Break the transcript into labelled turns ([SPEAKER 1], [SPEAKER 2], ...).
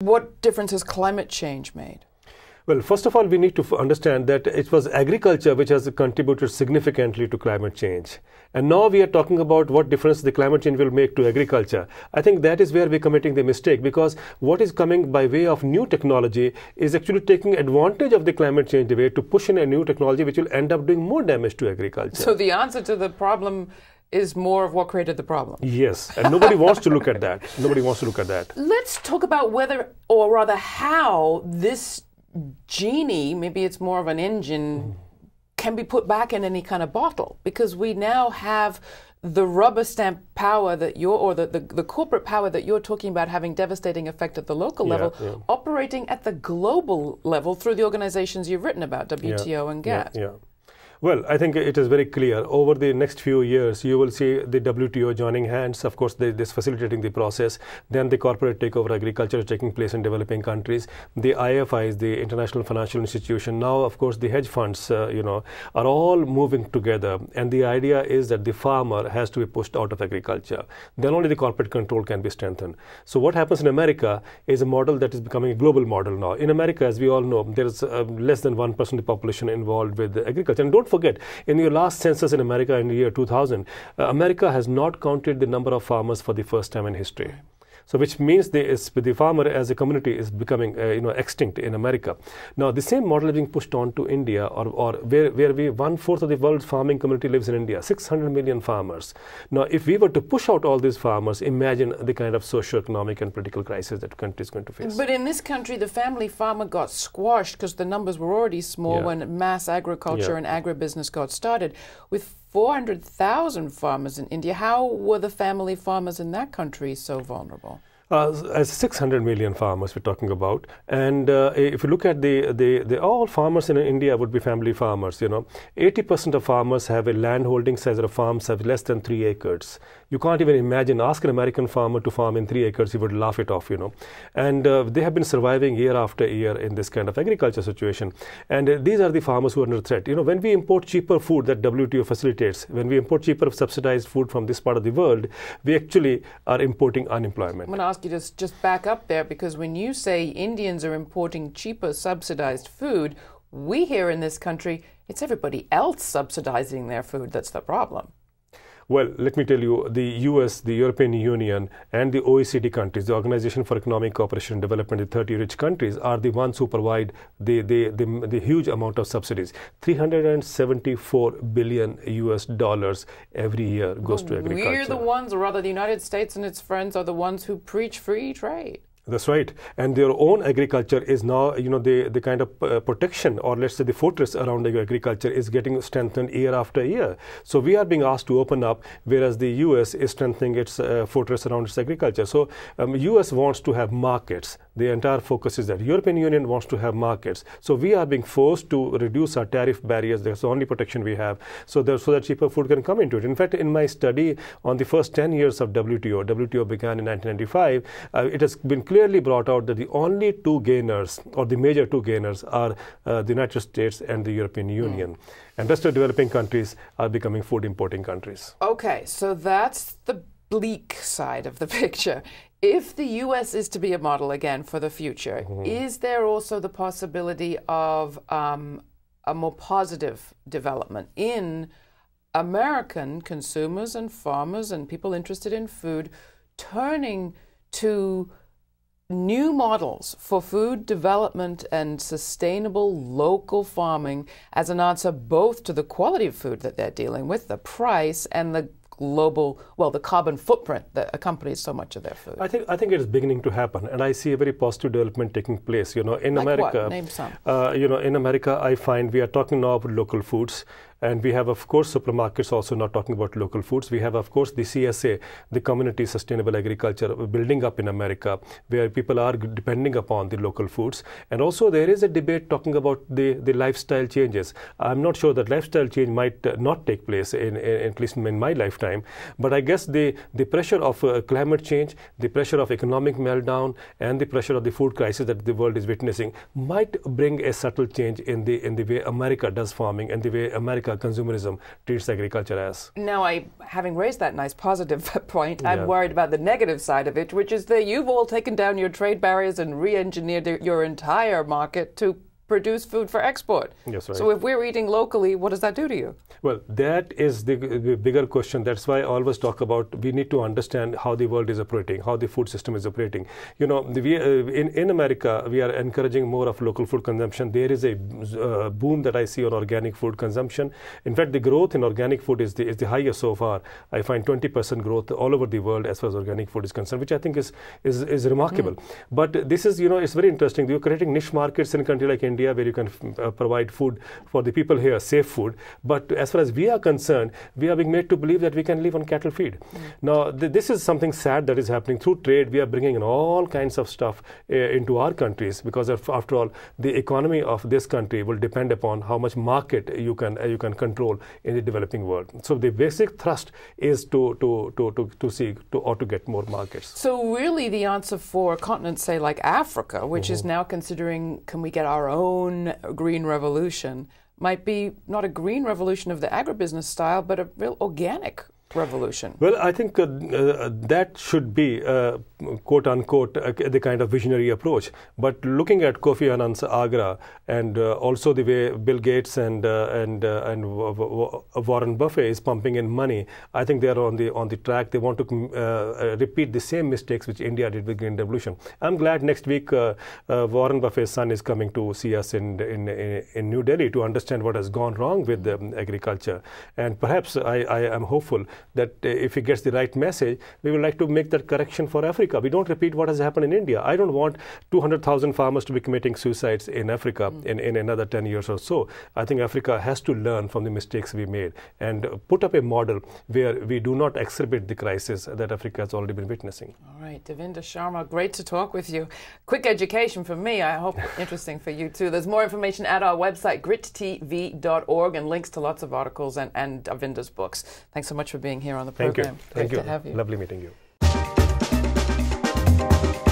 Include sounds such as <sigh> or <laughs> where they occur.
[SPEAKER 1] What difference has climate change made?
[SPEAKER 2] Well, first of all, we need to understand that it was agriculture which has contributed significantly to climate change. And now we are talking about what difference the climate change will make to agriculture. I think that is where we're committing the mistake because what is coming by way of new technology is actually taking advantage of the climate change debate to push in a new technology which will end up doing more damage to agriculture. So the
[SPEAKER 1] answer to the problem is more of what created the problem.
[SPEAKER 2] Yes, and nobody wants to look at that. Nobody wants to look at that.
[SPEAKER 1] Let's talk about whether, or rather, how this genie, maybe it's more of an engine, mm. can be put back in any kind of bottle because we now have the rubber stamp power that you're, or the, the, the corporate power that you're talking about having devastating effect at the local level, yeah. operating at the global level through the organizations you've written about, WTO yeah, and GATT.
[SPEAKER 2] Well, I think it is very clear. Over the next few years, you will see the WTO joining hands. Of course, they, this facilitating the process. Then the corporate takeover agriculture is taking place in developing countries. The IFIs, the International Financial Institution. Now, of course, the hedge funds, uh, you know, are all moving together. And the idea is that the farmer has to be pushed out of agriculture. Then only the corporate control can be strengthened. So what happens in America is a model that is becoming a global model now. In America, as we all know, there is uh, less than 1% of the population involved with agriculture. And don't forget, in your last census in America in the year 2000, uh, America has not counted the number of farmers for the first time in history. So which means the is, the farmer as a community is becoming uh, you know extinct in America. Now the same model is being pushed on to India or, or where, where we one fourth of the world's farming community lives in India, 600 million farmers. Now if we were to push out all these farmers, imagine the kind of socio-economic and political crisis that country is going to face.
[SPEAKER 1] But in this country, the family farmer got squashed because the numbers were already small yeah. when mass agriculture yeah. and agribusiness got started. With 400,000 farmers in India. How were the family farmers in that country so vulnerable?
[SPEAKER 2] Uh, as 600 million farmers we're talking about. And uh, if you look at the, the, the all farmers in India would be family farmers, you know. 80% of farmers have a land holding size of farms of less than three acres. You can't even imagine, ask an American farmer to farm in three acres, he would laugh it off, you know. And uh, they have been surviving year after year in this kind of agriculture situation. And these are the farmers who are under threat. You know, when we import cheaper food that WTO facilitates, when we import cheaper subsidized food from this part of the world, we actually are importing unemployment. I'm
[SPEAKER 1] going to ask ask you to just back up there because when you say Indians are importing cheaper subsidized food, we here in this country, it's everybody else subsidizing their food that's the problem.
[SPEAKER 2] Well, let me tell you, the US, the European Union, and the OECD countries, the Organization for Economic Cooperation and Development, the 30 rich countries, are the ones who provide the, the, the, the huge amount of subsidies. 374 billion US dollars every year goes to agriculture. We're the
[SPEAKER 1] ones, or rather the United States and its friends are the ones who preach free trade.
[SPEAKER 2] That's right. And their own agriculture is now, you know, the, the kind of uh, protection or let's say the fortress around agriculture is getting strengthened year after year. So we are being asked to open up, whereas the US is strengthening its uh, fortress around its agriculture. So um, US wants to have markets the entire focus is that European Union wants to have markets. So we are being forced to reduce our tariff barriers. That's the only protection we have. So, there, so that cheaper food can come into it. In fact, in my study on the first 10 years of WTO, WTO began in 1995, uh, it has been clearly brought out that the only two gainers or the major two gainers are uh, the United States and the European hmm. Union. Mm. And rest of developing countries are becoming food importing countries.
[SPEAKER 1] Okay, so that's the bleak side of the <laughs> picture. If the U.S. is to be a model again for the future, mm-hmm. is there also the possibility of um, a more positive development in American consumers and farmers and people interested in food turning to new models for food development and sustainable local farming as an answer both to the quality of food that they're dealing with, the price, and the global, well, the carbon footprint that accompanies so much of their food?
[SPEAKER 2] I think I think it is beginning to happen, and I see a very positive development taking place. You know, in like America, uh, you know, in America, I find we are talking now about local foods. And we have, of course, supermarkets also not talking about local foods. We have, of course, the CSA, the Community Sustainable Agriculture, building up in America, where people are depending upon the local foods. And also, there is a debate talking about the, the lifestyle changes. I'm not sure that lifestyle change might uh, not take place, in, in, at least in my lifetime. But I guess the, the pressure of uh, climate change, the pressure of economic meltdown, and the pressure of the food crisis that the world is witnessing might bring a subtle change in the, in the way America does farming and the way America uh, consumerism treats agriculture as.
[SPEAKER 1] Now, I, having raised that nice positive <laughs> point, I'm yeah. worried about the negative side of it, which is that you've all taken down your trade barriers and re-engineered your entire market to produce food for export. Yes, right. So if we're eating locally, what does that do to you?
[SPEAKER 2] Well, that is the, the, bigger question. That's why I always talk about we need to understand how the world is operating, how the food system is operating. You know, we, uh, in, in America, we are encouraging more of local food consumption. There is a uh, boom that I see on organic food consumption. In fact, the growth in organic food is the, is the highest so far. I find 20% growth all over the world as far as organic food is concerned, which I think is, is, is remarkable. Mm. But this is, you know, it's very interesting. You're creating niche markets in a country like India where you can uh, provide food for the people here, safe food. But as as far as we are concerned, we are being made to believe that we can live on cattle feed. Mm. Now, th this is something sad that is happening through trade. We are bringing in all kinds of stuff uh, into our countries because, of, after all, the economy of this country will depend upon how much market you can uh, you can control in the developing world. So the basic thrust is to to to to, to seek to or to get more markets.
[SPEAKER 1] So really, the answer for continents say like Africa, which mm -hmm. is mm-hmm. now considering can we get our own green revolution might be not a green revolution of the agribusiness style, but a real organic revolution? Well, I think
[SPEAKER 2] uh, uh, that should be, uh, quote unquote, uh, the kind of visionary approach. But looking at Kofi Annan's Agra and uh, also the way Bill Gates and uh, and and Warren Buffett is pumping in money, I think they are on the on the track. They want to mm, repeat the same mistakes which India did with Green Revolution. I'm glad next week Warren Buffett's son is coming to see us in in in New Delhi to understand what has gone wrong with um, agriculture, and perhaps I, I am hopeful that uh, if he gets the right message, we would like to make that correction for Africa. We don't repeat what has happened in India. I don't want 200,000 farmers to be committing suicides in Africa mm. in, in another 10 years or so. I think Africa has to learn from the mistakes we made and put up a model where we do not exacerbate the crisis that Africa has already been witnessing.
[SPEAKER 1] All right, Devinda Sharma, great to talk with you. Quick education for me. I hope <laughs> interesting for you too. There's more information at our website, grittv.org, and links to lots of articles and, and Devinda's books. Thanks so much for being being here on the program. Thank you. Great Thank you. have you. Lovely
[SPEAKER 2] meeting you.